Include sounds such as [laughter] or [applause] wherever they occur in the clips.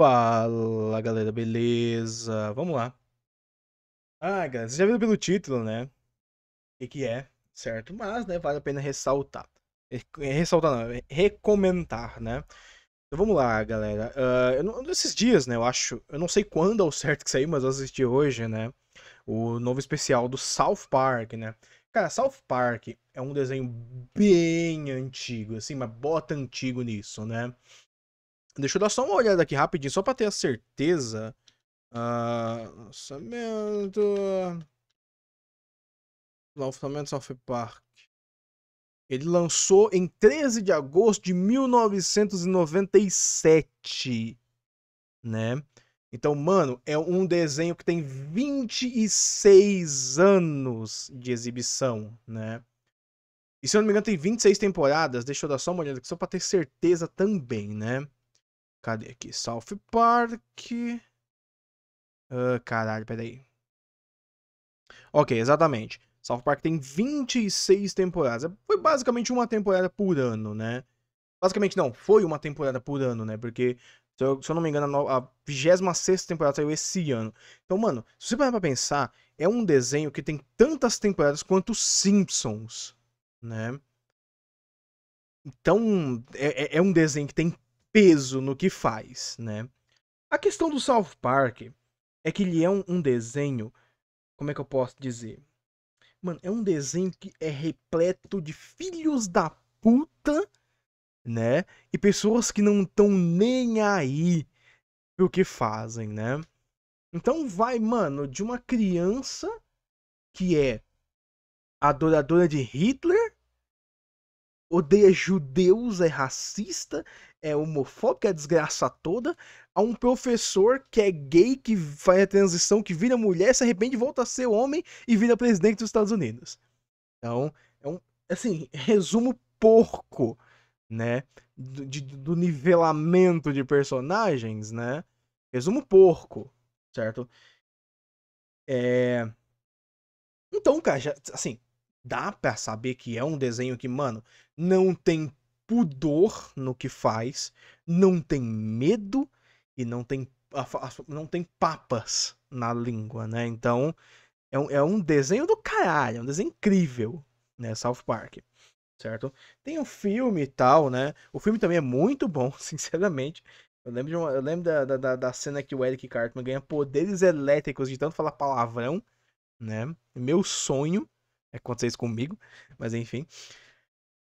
Fala galera, beleza? Vamos lá. Ah, galera, vocês já viram pelo título, né? O que, que é, certo? Mas, né, vale a pena ressaltar. Ressaltar não, recomendar, né? Então vamos lá, galera. Uh, não, nesses dias, né, eu acho, eu não sei quando ao o certo que saiu, mas eu assisti hoje, né? O novo especial do South Park, né? Cara, South Park é um desenho bem antigo, assim, mas bota antigo nisso, né? Deixa eu dar só uma olhada aqui rapidinho, só pra ter a certeza. Uh, ah, lançamento. Lançamento South Park. Ele lançou em 13 de agosto de 1997. Né? Então, mano, é um desenho que tem 26 anos de exibição, né? E se eu não me engano, tem 26 temporadas. Deixa eu dar só uma olhada aqui, só pra ter certeza também, né? Cadê aqui? South Park. Uh, caralho, peraí. Ok, exatamente. South Park tem 26 temporadas. É, foi basicamente uma temporada por ano, né? Basicamente não, foi uma temporada por ano, né? Porque, se eu, se eu não me engano, a 26 temporada saiu esse ano. Então, mano, se você parar pra pensar, é um desenho que tem tantas temporadas quanto Simpsons, né? Então, é, é, é um desenho que tem peso no que faz, né? A questão do South Park é que ele é um, um desenho, como é que eu posso dizer? Mano, é um desenho que é repleto de filhos da puta, né? E pessoas que não estão nem aí pro que fazem, né? Então vai, mano, de uma criança que é adoradora de Hitler, odeia judeus, é racista, é homofóbico, é desgraça toda, a um professor que é gay, que faz a transição, que vira mulher, se arrepende, volta a ser homem e vira presidente dos Estados Unidos. Então, é um, assim, resumo porco, né? Do, de, do nivelamento de personagens, né? Resumo porco, certo? É... Então, cara, já, assim, dá pra saber que é um desenho que, mano, não tem pudor no que faz, não tem medo e não tem, não tem papas na língua, né? Então é um, é um desenho do caralho, é um desenho incrível, né? South Park, certo? Tem um filme e tal, né? O filme também é muito bom, [laughs] sinceramente. Eu lembro, de uma, eu lembro da, da, da cena que o Eric Cartman ganha poderes elétricos de tanto falar palavrão, né? Meu sonho é acontecer isso comigo, mas enfim.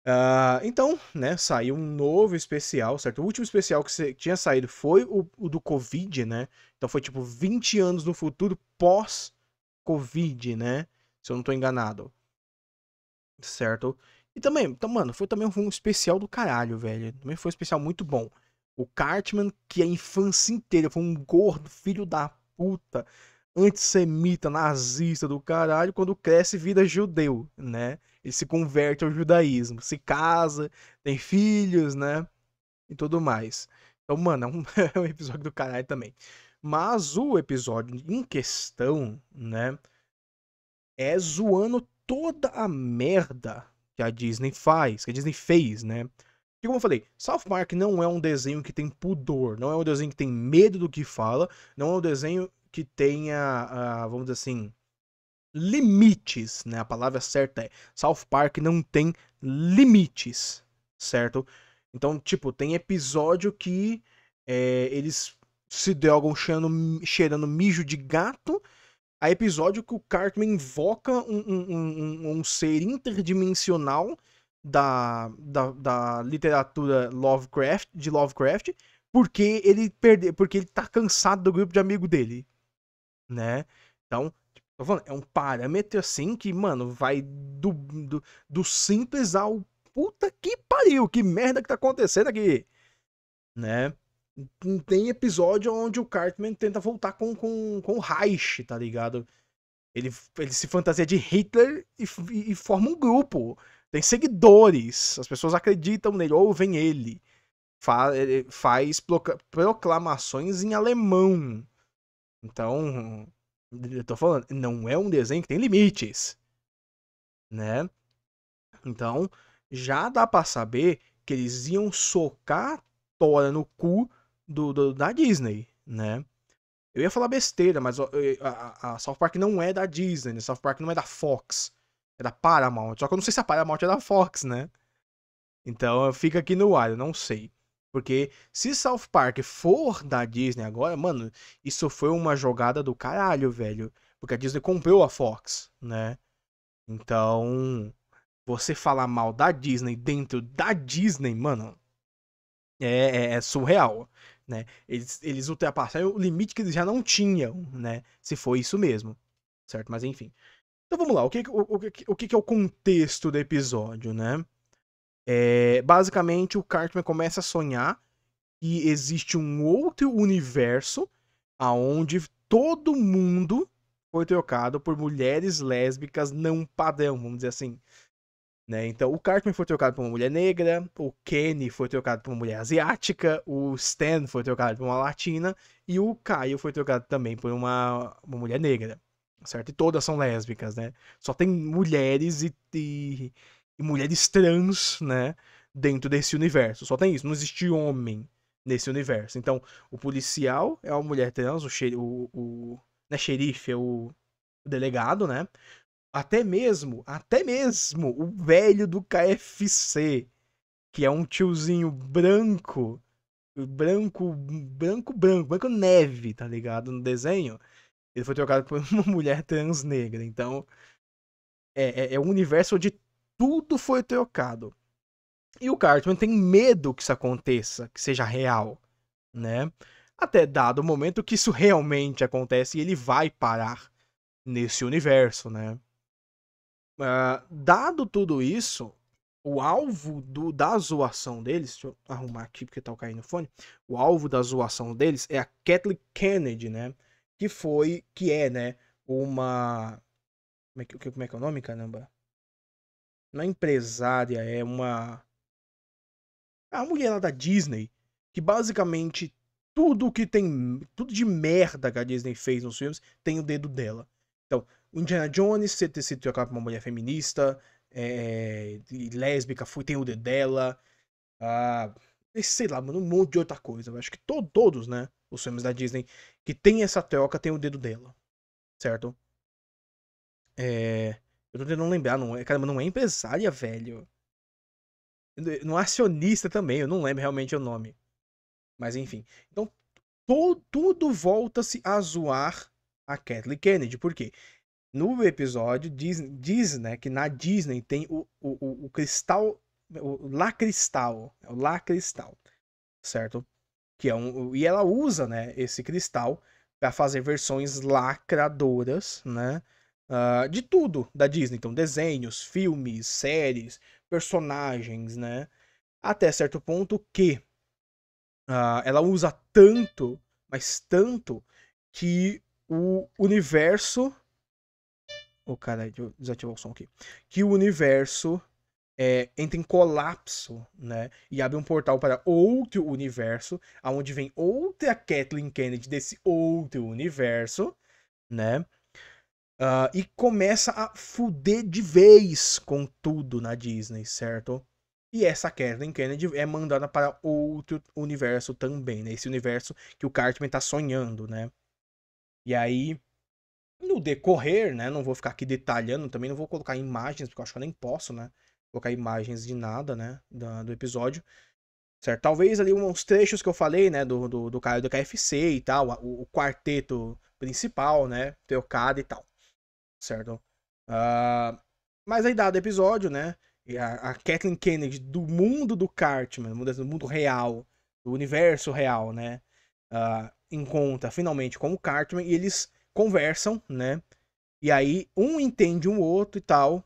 Uh, então, né, saiu um novo especial, certo? O último especial que tinha saído foi o, o, do Covid, né? Então foi tipo 20 anos no futuro pós-Covid, né? Se eu não tô enganado. Certo? E também, então, mano, foi também um especial do caralho, velho. Também foi um especial muito bom. O Cartman, que é a infância inteira foi um gordo, filho da puta, antissemita, nazista do caralho, quando cresce vira judeu, né? Ele se converte ao judaísmo, se casa, tem filhos, né? E tudo mais. Então, mano, é um, [laughs] é um episódio do caralho também. Mas o episódio em questão, né? É zoando toda a merda que a Disney faz, que a Disney fez, né? E como eu falei, South Park não é um desenho que tem pudor, não é um desenho que tem medo do que fala, não é um desenho que tenha, uh, vamos dizer assim, limites, né? A palavra certa é South Park não tem limites, certo? Então, tipo, tem episódio que é, eles se drogam cheirando, cheirando mijo de gato. Há episódio que o Cartman invoca um, um, um, um ser interdimensional da, da, da, literatura Lovecraft, de Lovecraft, porque ele perde, porque ele tá cansado do grupo de amigo dele né? Então, tipo, tô falando, é um parâmetro assim que, mano, vai do, do, do simples ao puta que pariu, que merda que tá acontecendo aqui, né? Tem episódio onde o Cartman tenta voltar com, com, com o Reich, tá ligado? Ele, ele se fantasia de Hitler e, e, e forma um grupo. Tem seguidores, as pessoas acreditam nele, ouvem ele. Fa, faz proclamações em alemão então, eu tô falando, não é um desenho que tem limites, né? Então, já dá para saber que eles iam socar a tora no cu do, do, da Disney, né? Eu ia falar besteira, mas a, a, a, South Park não é da Disney, a né? South Park não é da Fox, é da Paramount. Só que eu não sei se a Paramount é da Fox, né? Então fica aqui no ar, eu não sei. Porque se South Park for da Disney agora, mano, isso foi uma jogada do caralho, velho. Porque a Disney comprou a Fox, né? Então, você falar mal da Disney dentro da Disney, mano, é, é, é surreal, né? Eles, eles ultrapassaram o limite que eles já não tinham, né? Se foi isso mesmo, certo? Mas enfim. Então vamos lá, o que, o, o, o que, o que é o contexto do episódio, né? É, basicamente, o Cartman começa a sonhar que existe um outro universo aonde todo mundo foi trocado por mulheres lésbicas não padrão, vamos dizer assim. Né? Então, o Cartman foi trocado por uma mulher negra, o Kenny foi trocado por uma mulher asiática, o Stan foi trocado por uma latina e o Caio foi trocado também por uma, uma mulher negra, certo? E todas são lésbicas, né? Só tem mulheres e, e e mulheres trans, né? Dentro desse universo. Só tem isso, não existe homem nesse universo. Então, o policial é uma mulher trans, o, xer o, o né, xerife é o, o delegado, né? Até mesmo, até mesmo o velho do KFC, que é um tiozinho branco, branco, branco, branco, branco neve, tá ligado? No desenho, ele foi trocado por [laughs] uma mulher trans negra. Então, é, é, é um universo onde tudo foi trocado. E o Cartman tem medo que isso aconteça, que seja real, né? Até dado o momento que isso realmente acontece e ele vai parar nesse universo, né? Uh, dado tudo isso, o alvo do, da zoação deles, deixa eu arrumar aqui porque tá caindo o fone, o alvo da zoação deles é a Kathleen Kennedy, né? Que foi, que é, né, uma... Como é que, como é, que é o nome, caramba? uma é empresária, é uma. É a mulher lá da Disney, que basicamente tudo que tem. Tudo de merda que a Disney fez nos filmes tem o dedo dela. Então, Indiana Jones, você ter sido trocado por uma mulher feminista, é, lésbica, foi, tem o dedo dela. Ah, sei lá, mano, um monte de outra coisa. Eu acho que to todos, né? Os filmes da Disney que tem essa troca tem o dedo dela. Certo? É. Eu tô tentando lembrar, não é, caramba, não é empresária, velho. Eh, não é acionista também, eu não lembro realmente o nome. Mas enfim. Então, to, tudo volta-se a zoar a Kathleen Kennedy. Por quê? No episódio, diz, diz né, que na Disney tem o, o, o, cristal. O La Cristal. É o La Cristal. Certo? Que é um, e ela usa né, esse cristal para fazer versões lacradoras, né? uh, de tudo da Disney. Então, desenhos, filmes, séries, personagens, né? Até certo ponto que uh, ela usa tanto, mas tanto, que o universo. Ô, oh, cara, deixa eu desativar o som aqui. Que o universo é, entra em colapso, né? E abre um portal para outro universo, aonde vem outra Kathleen Kennedy desse outro universo, né? Uh, e começa a fuder de vez com tudo na Disney, certo? E essa Kathleen Kennedy é mandada para outro universo também, né? Esse universo que o Cartman tá sonhando, né? E aí, no decorrer, né? Não vou ficar aqui detalhando, também não vou colocar imagens, porque eu acho que eu nem posso, né? Colocar imagens de nada, né? do episódio. Certo? Talvez ali uns trechos que eu falei, né? Do, do, do cara do KFC e tal, o, o quarteto principal, né? Teocada e tal certo? Uh, mas aí, dado o episódio, né? A, a Kathleen Kennedy do mundo do Cartman, assim, do mundo real, do universo real, né? Uh, encontra finalmente com o Cartman e eles conversam, né? E aí um entende um outro e tal,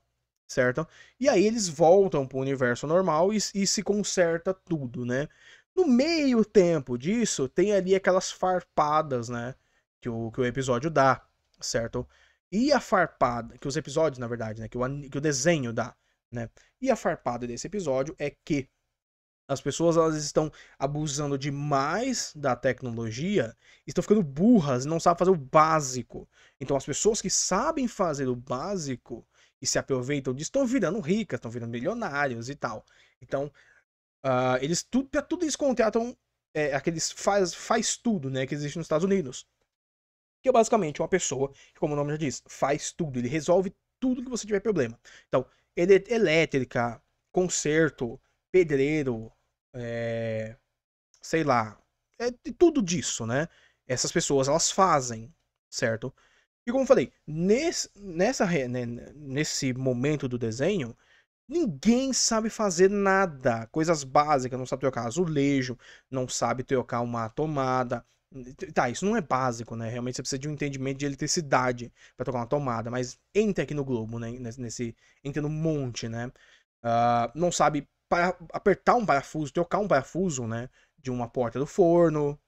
certo? E aí eles voltam pro universo normal e, e se conserta tudo, né? No meio tempo disso, tem ali aquelas farpadas, né? Que o, que o episódio dá, certo? E a farpada, que os episódios, na verdade, né? Que o, que o desenho dá, né? E a farpada desse episódio é que as pessoas elas estão abusando demais da tecnologia, estão ficando burras, não sabem fazer o básico. Então as pessoas que sabem fazer o básico e se aproveitam disso estão virando ricas, estão virando milionários e tal. Então uh, eles tudo para tudo isso contratam é, aqueles faz faz tudo, né, que existe nos Estados Unidos que é basicamente uma pessoa que, como o nome já diz, faz tudo, ele resolve tudo que você tiver problema. Então, ele, é elétrica, conserto, pedreiro, é, sei lá, é, tudo disso, né? Essas pessoas elas fazem, certo? E como eu falei, nesse, nessa, né, nesse momento do desenho, ninguém sabe fazer nada. Coisas básicas, não sabe trocar azulejo, não sabe trocar uma tomada, Tá, isso não é básico, né? Realmente você precisa de um entendimento de eletricidade para tocar uma tomada, mas entra aqui no globo, né? Nesse, entra no monte, né? Uh, não sabe para, apertar um parafuso, trocar um parafuso, né? De uma porta do forno,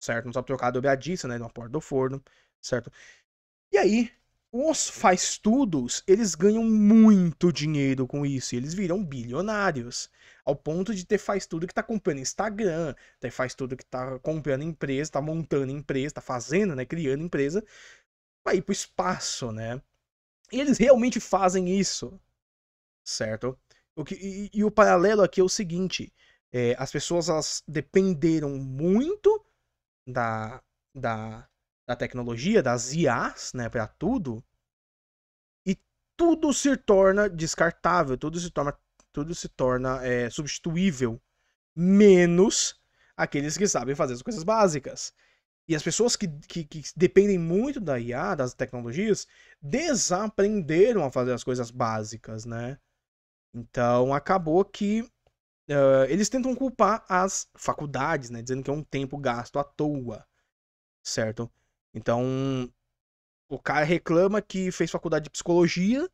certo? Não sabe trocar a dobradiça, né? De uma porta do forno, certo? E aí, os faz-tudos, eles ganham muito dinheiro com isso. eles viram bilionários. Ao ponto de ter faz-tudo que tá comprando Instagram, ter faz-tudo que tá comprando empresa, tá montando empresa, tá fazendo, né? Criando empresa. Vai ir pro espaço, né? E eles realmente fazem isso. Certo? O que, e, e o paralelo aqui é o seguinte. É, as pessoas, elas dependeram muito da... Da da tecnologia, das IAs, né, para tudo, e tudo se torna descartável, tudo se torna, tudo se torna é, substituível, menos aqueles que sabem fazer as coisas básicas. E as pessoas que, que, que, dependem muito da IA, das tecnologias, desaprenderam a fazer as coisas básicas, né? Então acabou que uh, eles tentam culpar as faculdades, né? Dizendo que é um tempo gasto à toa, certo? Então, o cara reclama que fez faculdade de psicologia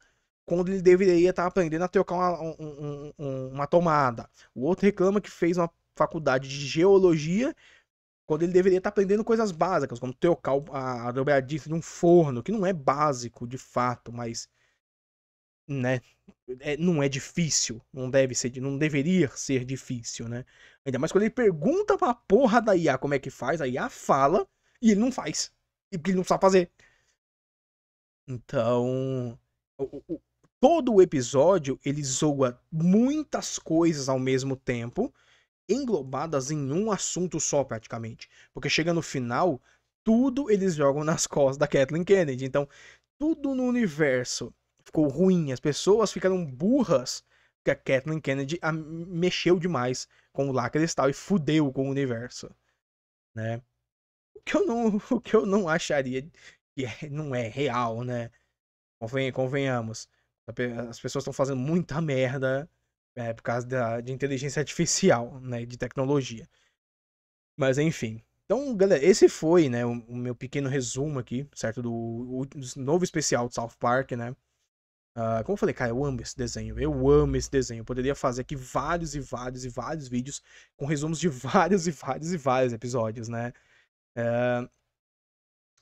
quando ele deveria estar tá aprendendo a trocar uma, um, um, uma tomada. O outro reclama que fez uma faculdade de geologia quando ele deveria estar tá aprendendo coisas básicas, como trocar a, a dobradiça de um forno, que não é básico de fato, mas né, é, não é difícil, não deve ser, não deveria ser difícil, né? Ainda mais quando ele pergunta pra porra da IA como é que faz, a IA fala e ele não faz e porque ele não sabe fazer. Então, o, o, todo o episódio ele zoa muitas coisas ao mesmo tempo, englobadas em um assunto só praticamente, porque chega no final tudo eles jogam nas costas da Kathleen Kennedy. Então, tudo no universo ficou ruim, as pessoas ficaram burras porque a Kathleen Kennedy mexeu demais com o Lacristal e fudeu com o universo, né? O que eu não, [laughs] o que eu não acharia que é, não é real, né? Conven, convenhamos. As pessoas estão fazendo muita merda é, por causa da, de inteligência artificial, né? De tecnologia. Mas enfim. Então, galera, esse foi, né, o, o meu pequeno resumo aqui, certo? Do, o, do novo especial do South Park, né? Uh, como eu falei, cara, eu amo esse desenho. Eu amo esse desenho. Eu poderia fazer aqui vários e vários e vários vídeos com resumos de [laughs] vários e vários e vários episódios, né? É...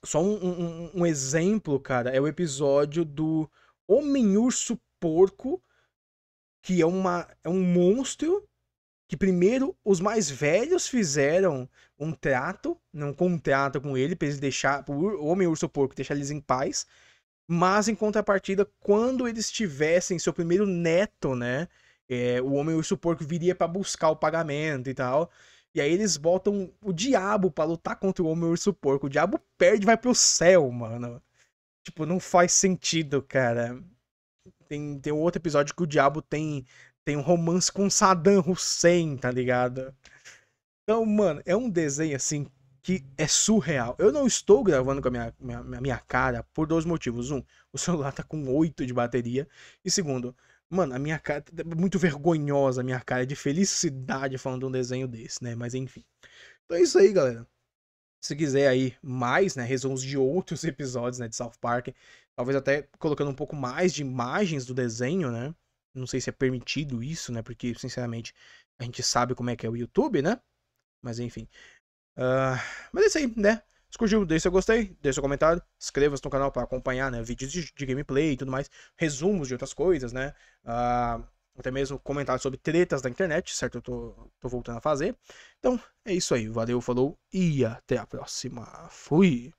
Só um, um, um, exemplo, cara, é o episódio do Homem-Urso Porco, que é, uma, é um monstro que primeiro os mais velhos fizeram um trato, um contrato com ele, para eles deixar, o Homem-Urso Porco deixar eles em paz, mas em contrapartida, quando eles tivessem seu primeiro neto, né, é, o Homem-Urso Porco viria para buscar o pagamento e tal, e aí eles botam o diabo para lutar contra o homem urso porco. O diabo perde e vai pro céu, mano. Tipo, não faz sentido, cara. Tem, tem um outro episódio que o diabo tem, tem um romance com Saddam Hussein, tá ligado? Então, mano, é um desenho assim que é surreal. Eu não estou gravando com a minha, minha, minha cara por dois motivos. Um, o celular tá com 8 de bateria. E segundo, Mano, a minha cara. É muito vergonhosa a minha cara de felicidade falando de um desenho desse, né? Mas enfim. Então é isso aí, galera. Se quiser aí mais, né? Resumos de outros [laughs] episódios, né? De South Park. Talvez até colocando um pouco mais de imagens do desenho, né? Não sei se é permitido isso, né? Porque, sinceramente, a gente sabe como é que é o YouTube, né? Mas enfim. Uh... mas é isso aí, né? Se curtiu, deixe seu gostei, deixe seu comentário, inscreva-se no canal para acompanhar né, vídeos de, de, gameplay e tudo mais, resumos de outras coisas, né? Uh, até mesmo comentários sobre tretas da internet, certo? Eu tô, tô voltando a fazer. Então, é isso aí. Valeu, falou e até a próxima. Fui!